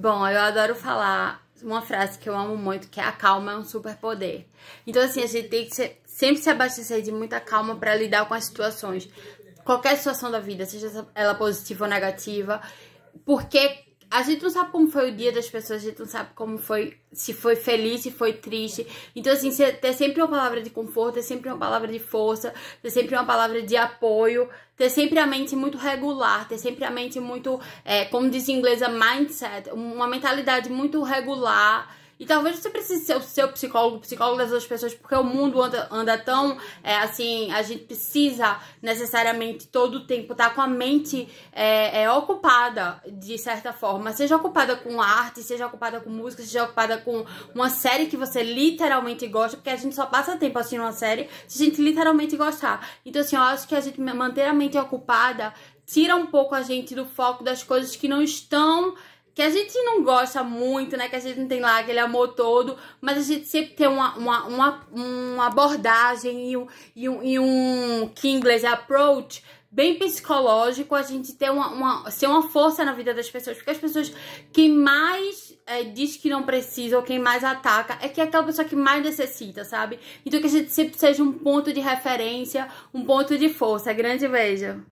Bom, eu adoro falar uma frase que eu amo muito, que é a calma é um superpoder. Então, assim, a gente tem que ser, sempre se abastecer de muita calma para lidar com as situações. Qualquer situação da vida, seja ela positiva ou negativa, porque a gente não sabe como foi o dia das pessoas, a gente não sabe como foi, se foi feliz, se foi triste. Então, assim, ter sempre uma palavra de conforto, ter sempre uma palavra de força, ter sempre uma palavra de apoio, ter sempre a mente muito regular, ter sempre a mente muito, é, como diz em inglês, mindset, uma mentalidade muito regular e talvez você precise ser o seu psicólogo, psicólogo das outras pessoas, porque o mundo anda, anda tão é, assim, a gente precisa necessariamente todo o tempo estar tá com a mente é, é, ocupada de certa forma. Seja ocupada com arte, seja ocupada com música, seja ocupada com uma série que você literalmente gosta, porque a gente só passa tempo assistindo uma série se a gente literalmente gostar. Então, assim, eu acho que a gente manter a mente ocupada tira um pouco a gente do foco das coisas que não estão que a gente não gosta muito, né? Que a gente não tem lá aquele amor todo, mas a gente sempre tem uma, uma, uma, uma abordagem e um, e, um, e um que em inglês é approach bem psicológico, a gente ter uma, uma, ser uma força na vida das pessoas. Porque as pessoas que mais é, diz que não precisa ou quem mais ataca é que é aquela pessoa que mais necessita, sabe? Então que a gente sempre seja um ponto de referência, um ponto de força. Grande beijo!